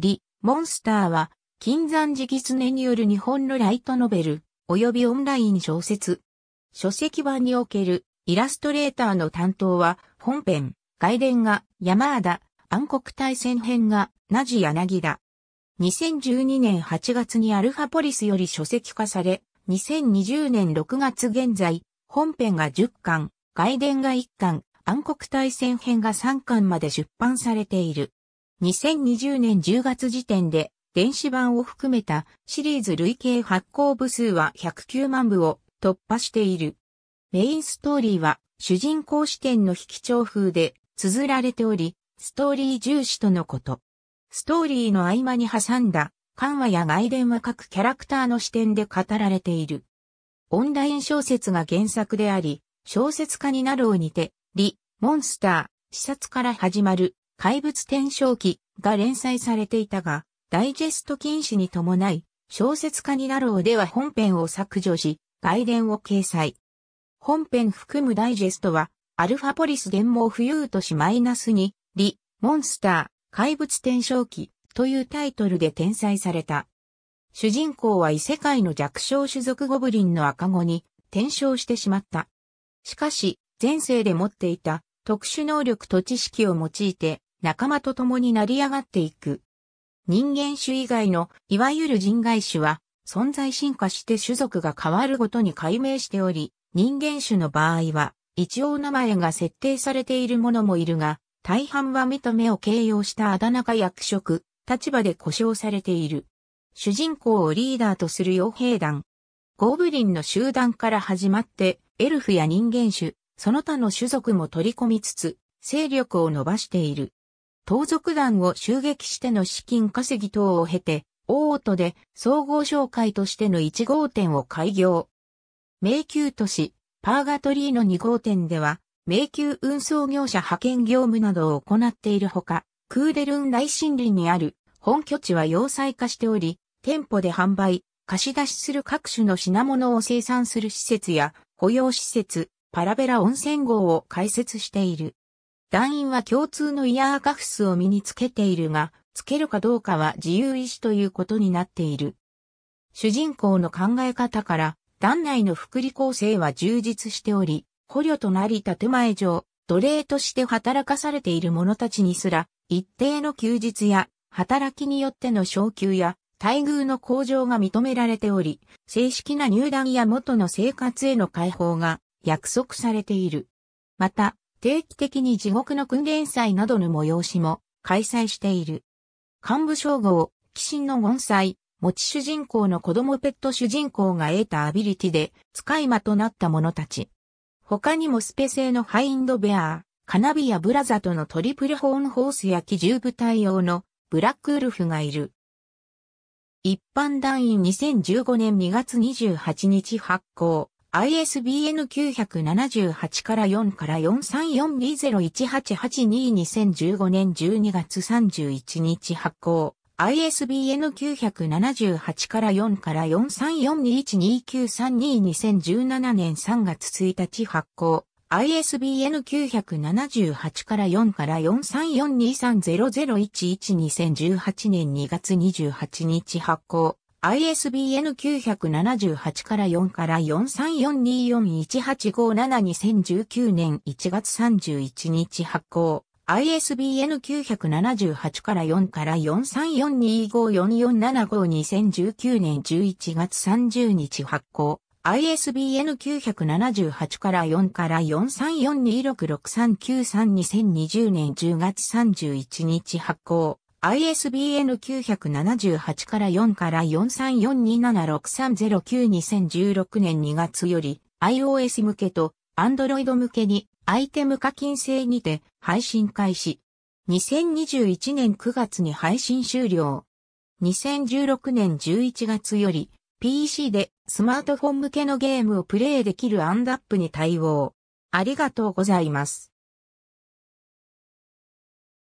リ・モンスターは、金山寺狐による日本のライトノベル、及びオンライン小説。書籍版におけるイラストレーターの担当は、本編、外伝が山田、暗黒対戦編がナジ柳田。2012年8月にアルファポリスより書籍化され、2020年6月現在、本編が10巻、外伝が1巻、暗黒対戦編が3巻まで出版されている。2020年10月時点で電子版を含めたシリーズ累計発行部数は109万部を突破している。メインストーリーは主人公視点の引き調風で綴られており、ストーリー重視とのこと。ストーリーの合間に挟んだ緩和や外伝は各キャラクターの視点で語られている。オンライン小説が原作であり、小説家になるをにて、リ、モンスター、視察から始まる怪物転生記が連載されていたが、ダイジェスト禁止に伴い、小説家になろうでは本編を削除し、外伝を掲載。本編含むダイジェストは、アルファポリス伝毛浮遊都市マイナスに、リ、モンスター、怪物転生記というタイトルで転載された。主人公は異世界の弱小種族ゴブリンの赤子に転生してしまった。しかし、前世で持っていた特殊能力と知識を用いて仲間と共に成り上がっていく。人間種以外の、いわゆる人外種は、存在進化して種族が変わるごとに解明しており、人間種の場合は、一応名前が設定されているものもいるが、大半は目と目を形容したあだ名か役職、立場で呼称されている。主人公をリーダーとする傭兵団。ゴブリンの集団から始まって、エルフや人間種、その他の種族も取り込みつつ、勢力を伸ばしている。盗賊団を襲撃しての資金稼ぎ等を経て、大音で総合商会としての1号店を開業。迷宮都市、パーガトリーの2号店では、迷宮運送業者派遣業務などを行っているほか、クーデルン大森林にある本拠地は要塞化しており、店舗で販売、貸し出しする各種の品物を生産する施設や、保養施設、パラベラ温泉号を開設している。団員は共通のイヤーカフスを身につけているが、つけるかどうかは自由意志ということになっている。主人公の考え方から、団内の福利構成は充実しており、捕虜となり建前上、奴隷として働かされている者たちにすら、一定の休日や、働きによっての昇給や、待遇の向上が認められており、正式な入団や元の生活への解放が約束されている。また、定期的に地獄の訓練祭などの催しも開催している。幹部称号、鬼神の盆栽、持ち主人公の子供ペット主人公が得たアビリティで使い魔となった者たち。他にもスペ製のハインドベアー、カナビやブラザとのトリプルホーンホースや機銃部隊用のブラックウルフがいる。一般団員2015年2月28日発行、ISBN 978から4から 434B018822015 年12月31日発行。ISBN 978から4から4342129322017年3月1日発行。ISBN 978から4から4342300112018年2月28日発行。ISBN 978から4から434241857019 2年1月31日発行。ISBN 978から4から434254475019 2年11月30日発行。ISBN 978から4から4 3 4 2 6 6 3 9 3 2 0 2 0年10月31日発行。ISBN 978から4から434276309016年2月より iOS 向けと Android 向けにアイテム課金制にて配信開始。2021年9月に配信終了。2016年11月より PC でスマートフォン向けのゲームをプレイできるアンダップに対応。ありがとうございます。